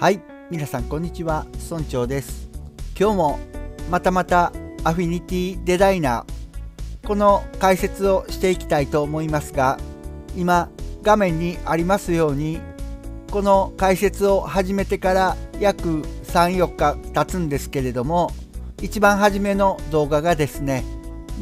はい皆さんこんにちは村長です今日もまたまたアフィニティデザイナーこの解説をしていきたいと思いますが今画面にありますようにこの解説を始めてから約34日経つんですけれども一番初めの動画がですね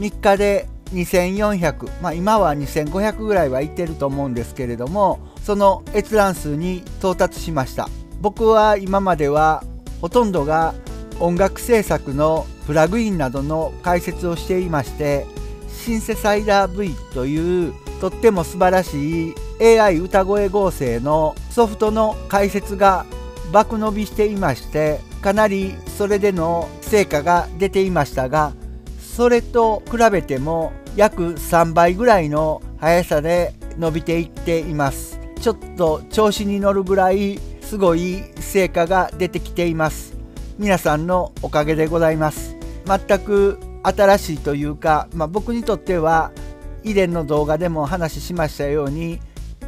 3日で2400まあ今は2500ぐらいはいってると思うんですけれどもその閲覧数に到達しました僕は今まではほとんどが音楽制作のプラグインなどの解説をしていましてシンセサイダー V というとっても素晴らしい AI 歌声合成のソフトの解説が爆伸びしていましてかなりそれでの成果が出ていましたがそれと比べても約3倍ぐらいの速さで伸びていっていますちょっと調子に乗るぐらいすごい成果が出てきています皆さんのおかげでございます全く新しいというか、まあ、僕にとっては以前の動画でも話しましたように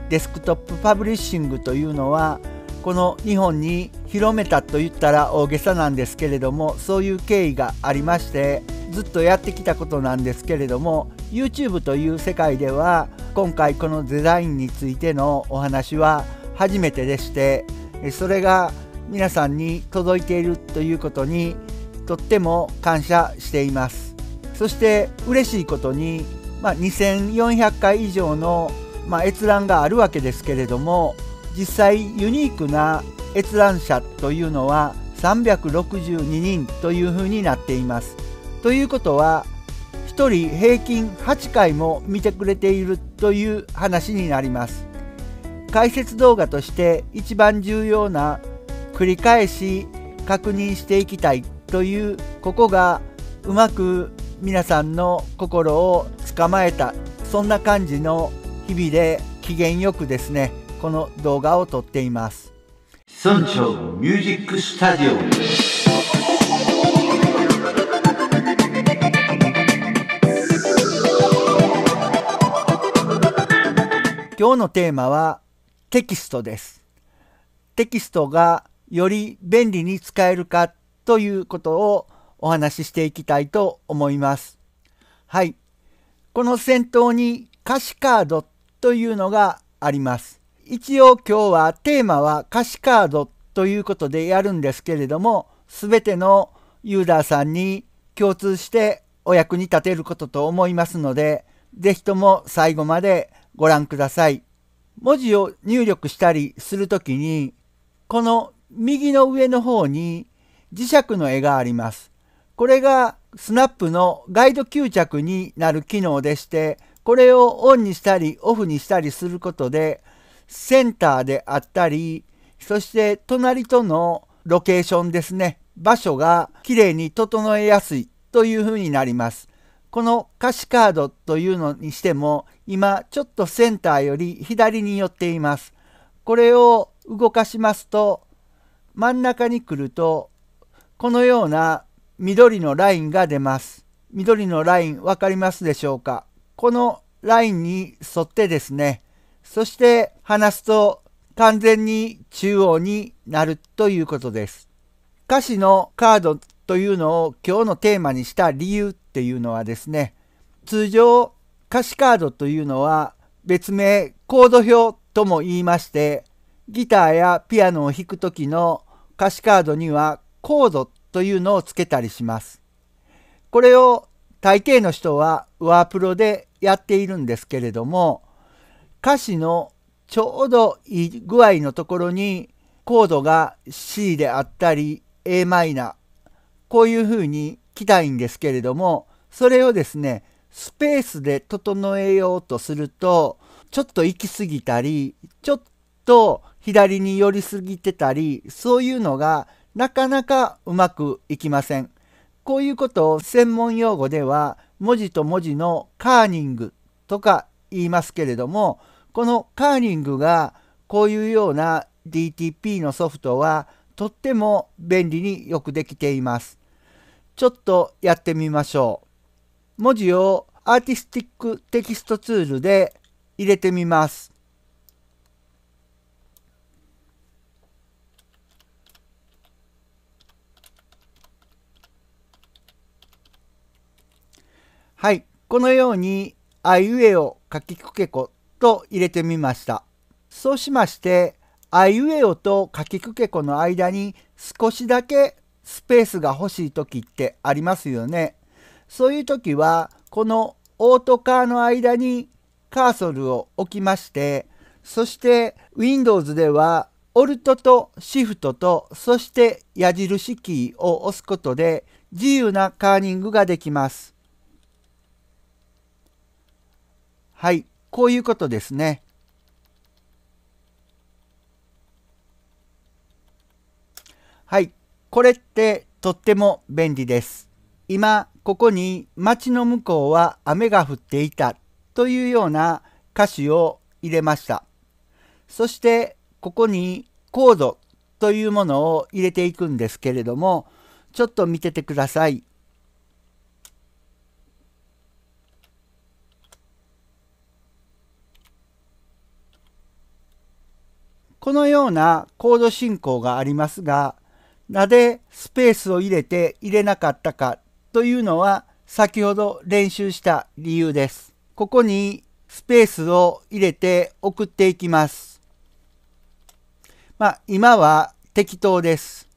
デスクトップパブリッシングというのはこの日本に広めたと言ったら大げさなんですけれどもそういう経緯がありましてずっとやってきたことなんですけれども YouTube という世界では今回このデザインについてのお話は初めてでしてそれが皆さんに届いているということにとっても感謝していますそして嬉しいことに、まあ、2400回以上の、まあ、閲覧があるわけですけれども実際ユニークな閲覧者というのは362人というふうになっていますということは1人平均8回も見てくれているという話になります解説動画として一番重要な繰り返し確認していきたいというここがうまく皆さんの心をつかまえたそんな感じの日々で機嫌よくですねこの動画を撮っています村長ミュージックスタジオ今日のテーマはテキストです。テキストがより便利に使えるかということをお話ししていきたいと思います。はい。この先頭に歌詞カードというのがあります。一応今日はテーマは歌詞カードということでやるんですけれども、全てのユーザーさんに共通してお役に立てることと思いますので、是非とも最後までご覧ください。文字を入力したりするときに、この右の上の方に磁石の絵があります。これがスナップのガイド吸着になる機能でして、これをオンにしたりオフにしたりすることで、センターであったり、そして隣とのロケーションですね、場所がきれいに整えやすいというふうになります。この歌詞カードというのにしても今ちょっとセンターより左に寄っています。これを動かしますと真ん中に来るとこのような緑のラインが出ます。緑のライン分かりますでしょうかこのラインに沿ってですねそして離すと完全に中央になるということです。歌詞のカードというのを今日のテーマにした理由っていうのはですね通常歌詞カードというのは別名コード表とも言いましてギターやピアノを弾く時の歌詞カードにはコードというのをつけたりします。これを大抵の人はワープロでやっているんですけれども歌詞のちょうどいい具合のところにコードが C であったり Am こういうふうに来たいんですけれどもそれをですねスペースで整えようとするとちょっと行き過ぎたりちょっと左に寄り過ぎてたりそういうのがなかなかうまくいきません。こういうことを専門用語では文字と文字のカーニングとか言いますけれどもこのカーニングがこういうような DTP のソフトはとっても便利によくできています。ちょっとやってみましょう。文字をアーティスティックテキストツールで入れてみます。はい、このようにあいうえおかきくけこと入れてみました。そうしまして、あいうえおとかきくけこの間に少しだけスペースが欲しい時ってありますよね。そういう時はこのオートカーの間にカーソルを置きましてそして Windows では Alt と Shift とそして矢印キーを押すことで自由なカーニングができます。はい、こういうことですね。はい、これってとっても便利です。今ここに町の向こうは雨が降っていたというような歌詞を入れました。そしてここにコードというものを入れていくんですけれどもちょっと見ててください。このようなコード進行がありますがなぜスペースを入れて入れなかったかというのは先ほど練習した理由です。ここにスペースを入れて送っていきます。まあ、今は適当です。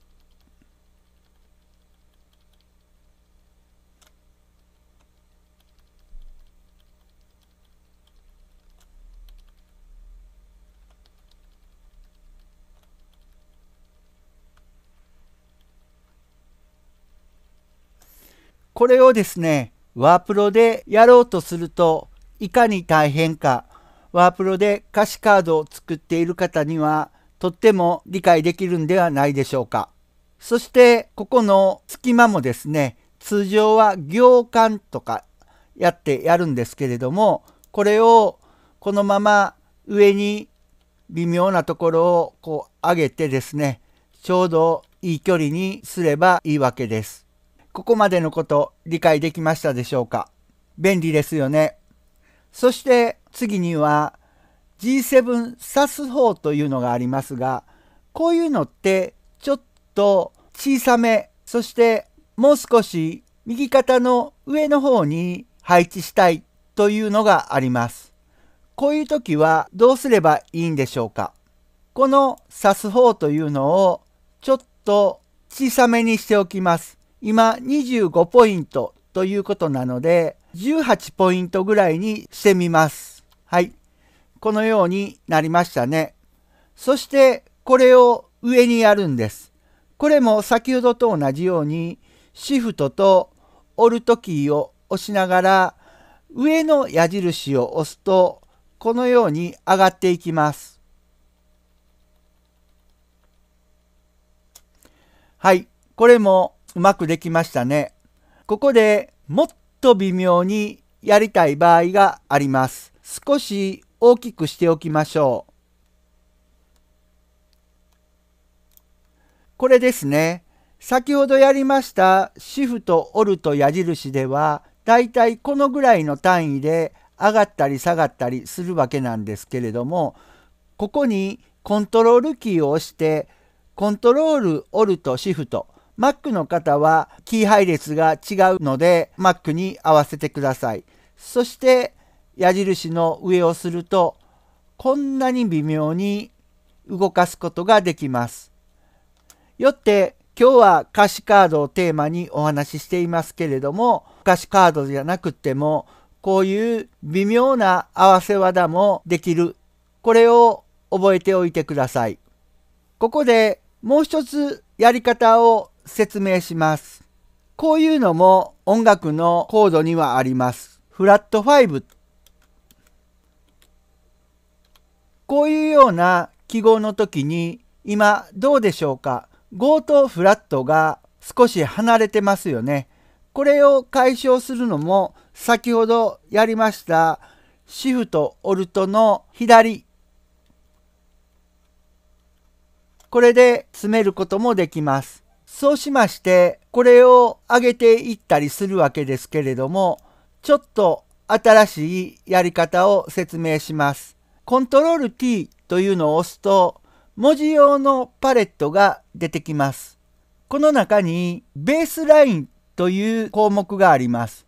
これをですね、ワープロでやろうとするといかに大変か、ワープロで歌詞カードを作っている方にはとっても理解できるんではないでしょうか。そしてここの隙間もですね、通常は行間とかやってやるんですけれども、これをこのまま上に微妙なところをこう上げてですね、ちょうどいい距離にすればいいわけです。ここまでのこと理解できましたでしょうか便利ですよね。そして次には G7 s す方法というのがありますが、こういうのってちょっと小さめ、そしてもう少し右肩の上の方に配置したいというのがあります。こういう時はどうすればいいんでしょうかこの SAS というのをちょっと小さめにしておきます。今25ポイントということなので、18ポイントぐらいにしてみます。はい。このようになりましたね。そして、これを上にやるんです。これも先ほどと同じように、シフトとオルトキーを押しながら、上の矢印を押すと、このように上がっていきます。はい。これもうまくできましたね。ここでもっと微妙にやりたい場合があります。少し大きくしておきましょう。これですね。先ほどやりましたシフトオルト矢印ではだいたいこのぐらいの単位で上がったり下がったりするわけなんですけれどもここにコントロールキーを押してコントロールオルトシフト Mac の方はキー配列が違うので Mac に合わせてください。そして矢印の上をするとこんなに微妙に動かすことができます。よって今日は歌詞カードをテーマにお話ししていますけれども歌詞カードじゃなくてもこういう微妙な合わせ技もできる。これを覚えておいてください。ここでもう一つやり方を説明します。こういうのも音楽のコードにはあります。フラットブ。こういうような記号の時に今どうでしょうか ?5 とフラットが少し離れてますよね。これを解消するのも先ほどやりましたシフトオルトの左これで詰めることもできます。そうしまして、これを上げていったりするわけですけれども、ちょっと新しいやり方を説明します。コントロール T というのを押すと、文字用のパレットが出てきます。この中にベースラインという項目があります。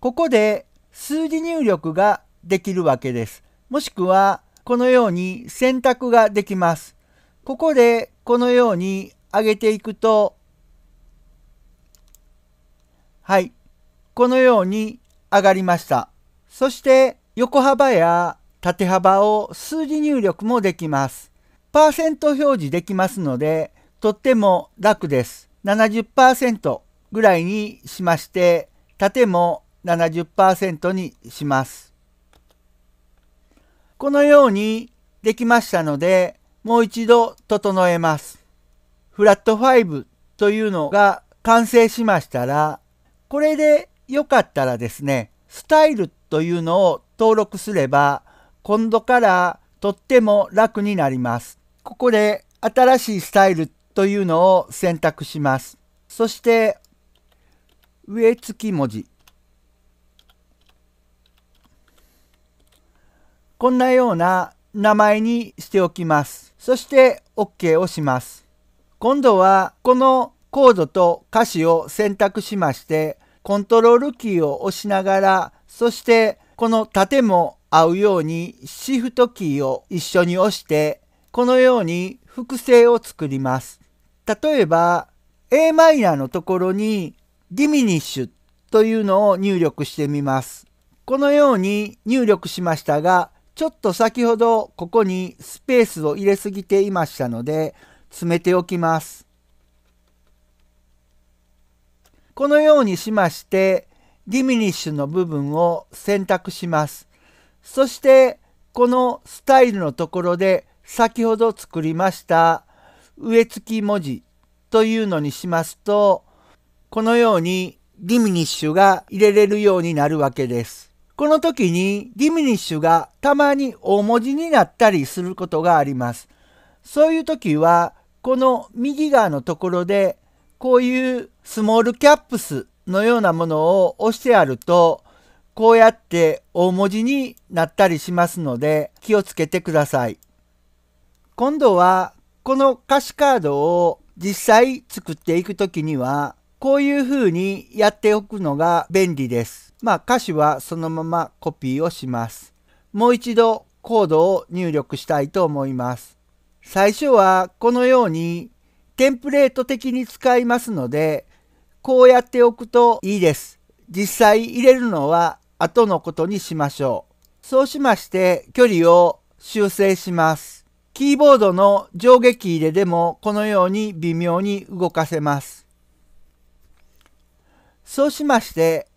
ここで数字入力ができるわけです。もしくはこのように選択ができます。ここでこのように上げていくと、はい、このように上がりました。そして横幅や縦幅を数字入力もできます。パーセント表示できますので、とっても楽です。70%ぐらいにしまして、縦も70%にします。このようにできましたので、もう一度整えます。フラット5というのが完成しましたら、これでよかったらですね、スタイルというのを登録すれば、今度からとっても楽になります。ここで新しいスタイルというのを選択します。そして、上付き文字。こんなような名前にしておきます。そして OK をします。今度はこのコードと歌詞を選択しましてコントロールキーを押しながらそしてこの縦も合うようにシフトキーを一緒に押してこのように複製を作ります。例えば Am のところにディミニッシュというのを入力してみます。このように入力しましたがちょっと先ほどここにスペースを入れすぎていましたので詰めておきます。このようにしまして、ディミニッシュの部分を選択します。そして、このスタイルのところで先ほど作りました植え付き文字というのにしますと、このようにディミニッシュが入れれるようになるわけです。この時にディミニッシュがたまに大文字になったりすることがあります。そういう時はこの右側のところでこういうスモールキャップスのようなものを押してあるとこうやって大文字になったりしますので気をつけてください。今度はこの歌詞カードを実際作っていくときにはこういう風にやっておくのが便利です。まあ歌詞はそのままコピーをします。もう一度コードを入力したいと思います。最初はこのようにテンプレート的に使いますのでこうやっておくといいです。実際入れるのは後のことにしましょう。そうしまして距離を修正します。キーボードの上下キーででもこのように微妙に動かせます。そうしまして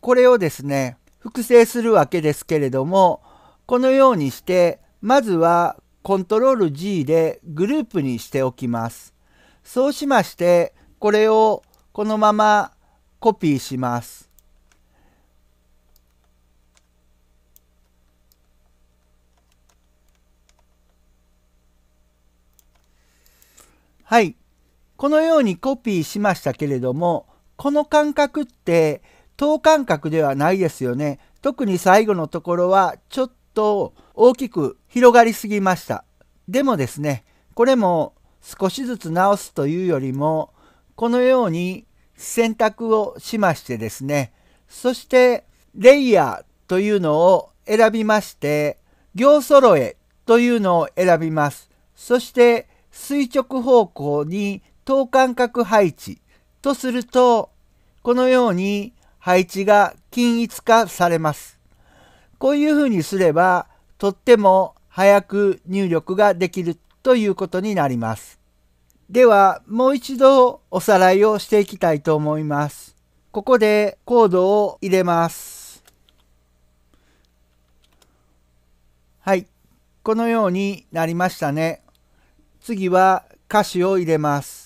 これをですね複製するわけですけれどもこのようにしてまずはコントロール G でグループにしておきます。そうしまして、これをこのままコピーします。はい。このようにコピーしましたけれども、この間隔って等間隔ではないですよね。特に最後のところはちょっとと大きく広がりすぎました。でもですね、これも少しずつ直すというよりも、このように選択をしましてですね、そしてレイヤーというのを選びまして、行揃えというのを選びます。そして垂直方向に等間隔配置とすると、このように配置が均一化されます。こういうふうにすればとっても早く入力ができるということになります。ではもう一度おさらいをしていきたいと思います。ここでコードを入れます。はい。このようになりましたね。次は歌詞を入れます。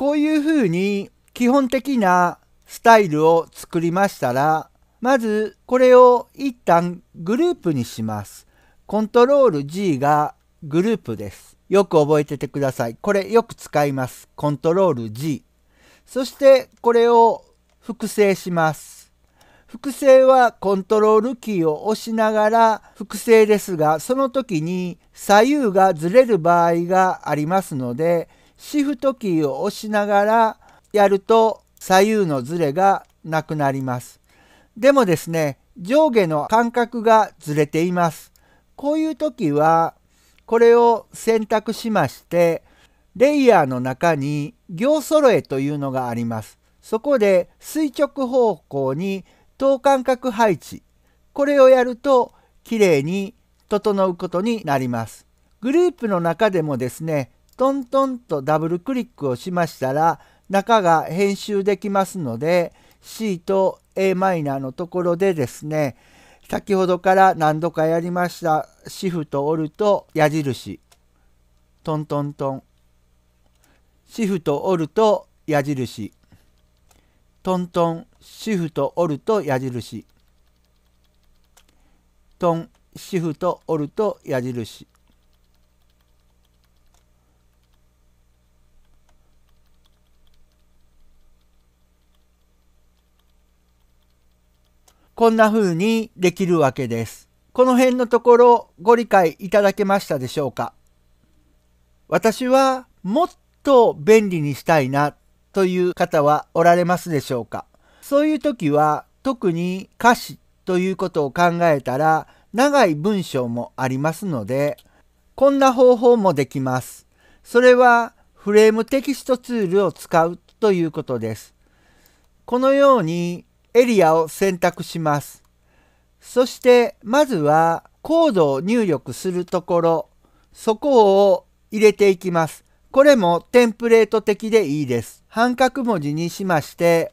こういうふうに基本的なスタイルを作りましたら、まずこれを一旦グループにします。コントロール G がグループです。よく覚えててください。これよく使います。コントロール G。そしてこれを複製します。複製はコントロールキーを押しながら複製ですが、その時に左右がずれる場合がありますので、シフトキーを押しながらやると左右のズレがなくなります。でもですね、上下の間隔がずれています。こういう時は、これを選択しまして、レイヤーの中に行揃えというのがあります。そこで垂直方向に等間隔配置。これをやると、きれいに整うことになります。グループの中でもですね、トントンとダブルクリックをしましたら中が編集できますので C と Am のところでですね先ほどから何度かやりましたシフトオルト矢印トントントンシフトオルト矢印トントンシフトオルト矢印トンシフトオルト矢印こんな風にできるわけです。この辺のところご理解いただけましたでしょうか私はもっと便利にしたいなという方はおられますでしょうかそういう時は特に歌詞ということを考えたら長い文章もありますのでこんな方法もできます。それはフレームテキストツールを使うということです。このようにエリアを選択します。そしてまずはコードを入力するところ、そこを入れていきます。これもテンプレート的でいいです。半角文字にしまして、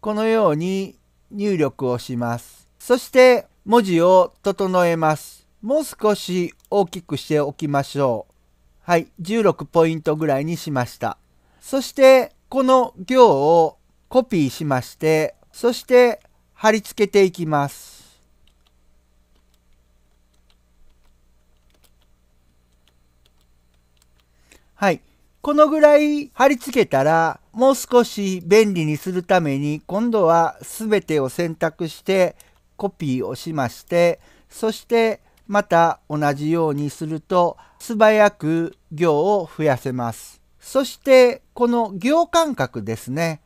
このように入力をします。そして文字を整えます。もう少し大きくしておきましょう。はい、16ポイントぐらいにしました。そしてこの行をコピーしまして、そして貼り付けていきます。はい。このぐらい貼り付けたら、もう少し便利にするために、今度は全てを選択してコピーをしまして、そしてまた同じようにすると素早く行を増やせます。そしてこの行間隔ですね。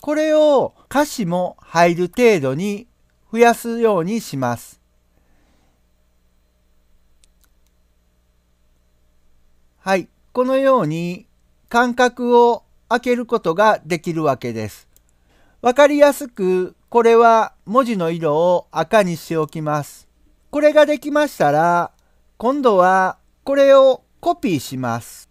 これを歌詞も入る程度に増やすようにします。はい、このように間隔を空けることができるわけです。わかりやすくこれは文字の色を赤にしておきます。これができましたら今度はこれをコピーします。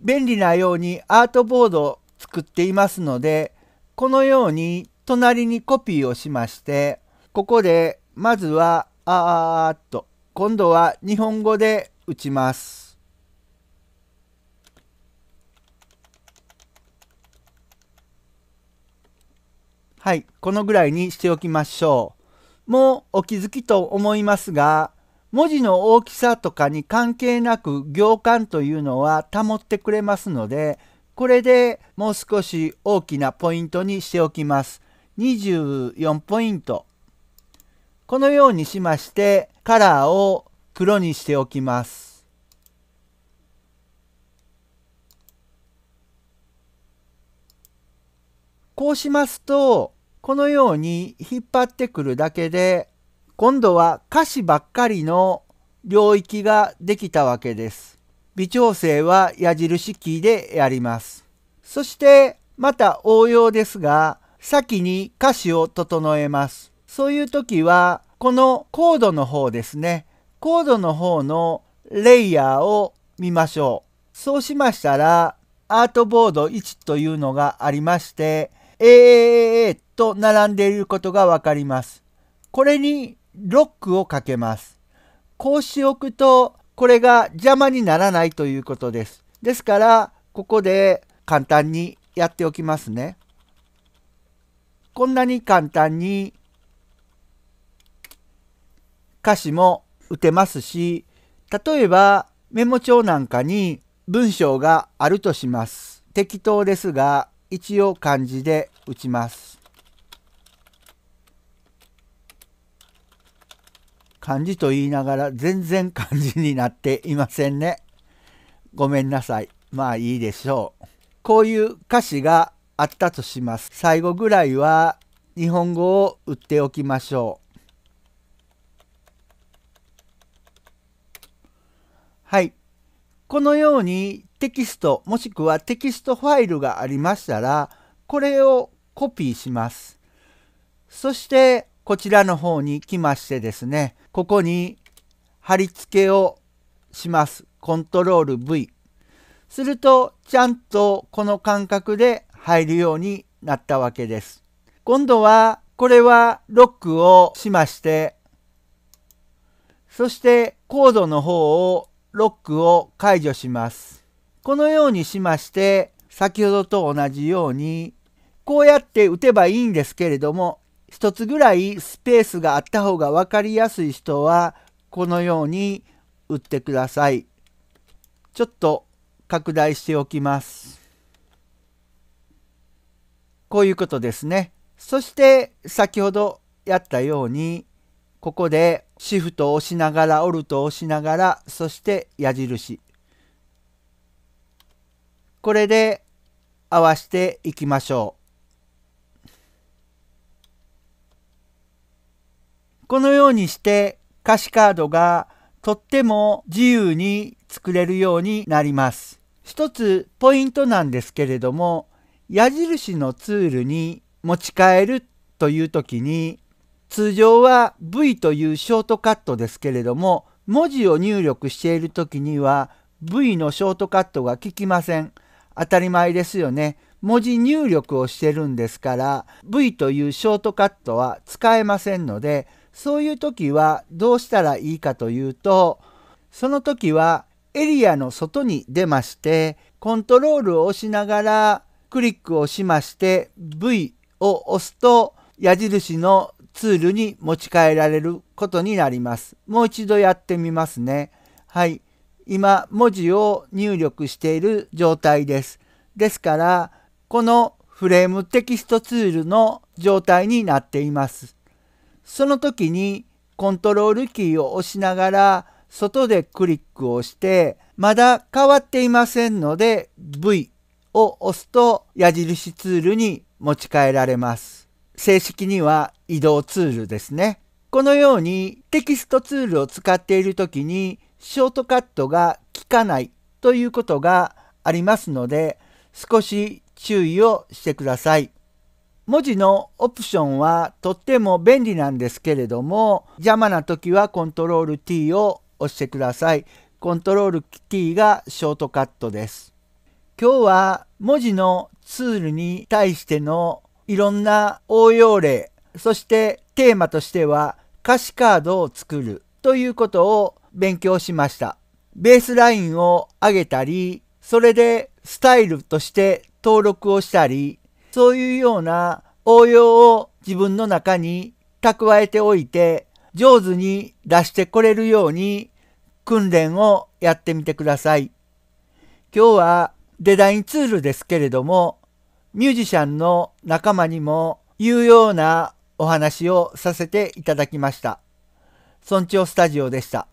便利なようにアートボード作っていますのでこのように隣にコピーをしましてここでまずは「あーっと」今度は日本語で打ちます。はい、このぐらいにしておきましょう。もうお気づきと思いますが、文字の大きさとかに関係なく行間というのは保ってくれますので、これでもう少し大きなポイントにしておきます。24ポイント。このようにしましてカラーを黒にしておきます。こうしますとこのように引っ張ってくるだけで今度は歌詞ばっかりの領域ができたわけです。微調整は矢印キーでやります。そしてまた応用ですが先に歌詞を整えます。そういう時はこのコードの方ですね。コードの方のレイヤーを見ましょう。そうしましたらアートボード1というのがありまして AAA と並んでいることがわかります。これにロックをかけます。こうしておくとこれが邪魔にならないということです。ですから、ここで簡単にやっておきますね。こんなに簡単に歌詞も打てますし、例えばメモ帳なんかに文章があるとします。適当ですが、一応漢字で打ちます。漢字と言いながら全然漢字になっていませんね。ごめんなさい。まあいいでしょう。こういう歌詞があったとします。最後ぐらいは日本語を打っておきましょう。はい。このようにテキストもしくはテキストファイルがありましたらこれをコピーします。そしてこちらの方に来ましてですね、ここに貼り付けをします。コントロール V。すると、ちゃんとこの間隔で入るようになったわけです。今度は、これはロックをしまして、そしてコードの方をロックを解除します。このようにしまして、先ほどと同じように、こうやって打てばいいんですけれども、一つぐらいスペースがあった方が分かりやすい人はこのように打ってください。ちょっと拡大しておきます。こういうことですね。そして先ほどやったようにここでシフトを押しながらオルトを押しながらそして矢印。これで合わせていきましょう。このようにして歌詞カードがとっても自由に作れるようになります。一つポイントなんですけれども矢印のツールに持ち替えるという時に通常は V というショートカットですけれども文字を入力している時には V のショートカットが効きません。当たり前ですよね。文字入力をしてるんですから V というショートカットは使えませんのでそういう時はどうしたらいいかというと、その時はエリアの外に出まして、コントロールを押しながらクリックをしまして V を押すと矢印のツールに持ち替えられることになります。もう一度やってみますね。はい。今文字を入力している状態です。ですからこのフレームテキストツールの状態になっています。その時にコントロールキーを押しながら外でクリックをしてまだ変わっていませんので V を押すと矢印ツールに持ち替えられます。正式には移動ツールですね。このようにテキストツールを使っている時にショートカットが効かないということがありますので少し注意をしてください。文字のオプションはとっても便利なんですけれども邪魔な時はコントロール T を押してください。コントロール T がショートカットです。今日は文字のツールに対してのいろんな応用例そしてテーマとしては歌詞カードを作るということを勉強しました。ベースラインを上げたりそれでスタイルとして登録をしたりそういうような応用を自分の中に蓄えておいて、上手に出してこれるように訓練をやってみてください。今日はデザインツールですけれども、ミュージシャンの仲間にも有用なお話をさせていただきました。村長スタジオでした。